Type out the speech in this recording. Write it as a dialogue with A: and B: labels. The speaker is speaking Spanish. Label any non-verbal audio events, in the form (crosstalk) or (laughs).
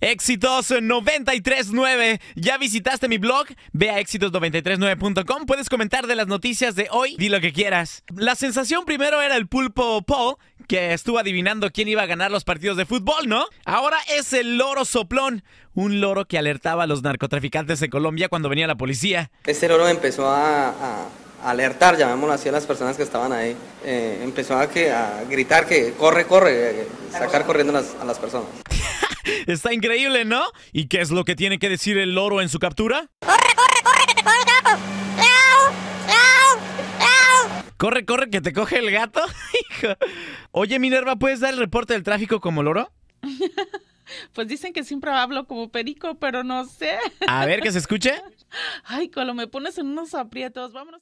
A: Éxitos 939. ¿Ya visitaste mi blog? Ve a éxitos939.com. Puedes comentar de las noticias de hoy. Di lo que quieras. La sensación primero era el pulpo Paul, que estuvo adivinando quién iba a ganar los partidos de fútbol, ¿no? Ahora es el loro soplón. Un loro que alertaba a los narcotraficantes de Colombia cuando venía la policía.
B: Este loro empezó a, alertar, llamémoslo así, a las personas que estaban ahí. Eh, empezó a, que, a gritar que corre, corre, eh, sacar corriendo a las personas. (laughs) Está
A: increíble, ¿no? ¿Y qué es lo que tiene que decir el loro en su captura? ¡Corre, corre, corre, que te coge el gato! Corre, corre, que te coge el gato. (laughs) Hijo. Oye, Minerva, ¿puedes dar el reporte del tráfico como loro? (laughs) Pues dicen que siempre hablo como perico, pero no sé. A ver, que se escuche. Ay, Colo, me pones en unos aprietos. Vámonos.